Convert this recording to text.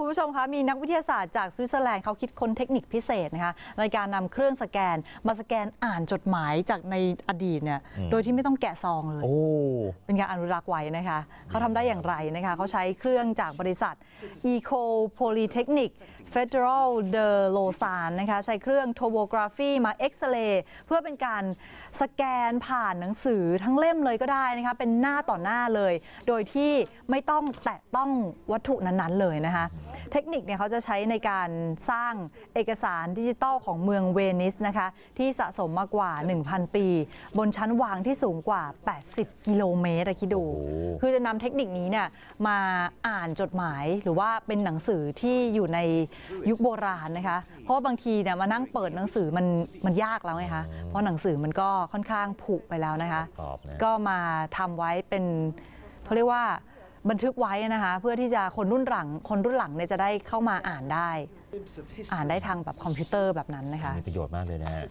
คุณผู้ชมคะมีนักวิทยาศาสตร์จากสวิตเซอร์แลนด์เขาคิดค้นเทคนิคพิเศษนะคะในการนำเครื่องสแกนมาสแกนอ่านจดหมายจากในอดีตเนี่ยโดยที่ไม่ต้องแกะซองเลยเป็นการอนุรักษ์ไว้นะคะ เขาทำได้อย่างไรนะคะ เขาใช้เครื่องจากบริษัท Eco Polytechnic Federal de l a u s a n นะคะใช้เครื่องโทโบกราฟีมาเอ็กซเรย์เพื่อเป็นการสแกนผ่านหนังสือทั้งเล่มเลยก็ได้นะคะ เป็นหน้าต่อหน้าเลย โดยที่ไม่ต้องแตะต้องวัตถุนั้นๆเลยนะคะเทคนิคเนี่ยเขาจะใช้ในการสร้างเอกสารดิจิตอลของเมืองเวนิสนะคะ ที่สะสมมากว่า 1,000 ปี บนชั้นวางที่สูงกว่า 80 กิโลเมตรคิดดู คือจะนำเทคนิคนี้เนี่ยมาอ่านจดหมายหรือว่าเป็นหนังสือที่อยู่ในยุคโบราณนะคะ เพราะว่าบางทีเนี่ยมานั่งเปิดหนังสือมันมันยากแล้วไงคะเพราะหนังสือมันก็ค่อนข้างผุไปแล้วนะคะ ก็มาทำไว้เป็นเขาเรียกว่าบันทึกไว้นะคะ เพื่อที่จะคนรุ่นหลัง คนรุ่นหลังเนี่ยจะได้เข้ามาอ่านได้ อ่านได้ทางแบบคอมพิวเตอร์แบบนั้นนะคะ มีประโยชน์มากเลยนะฮะ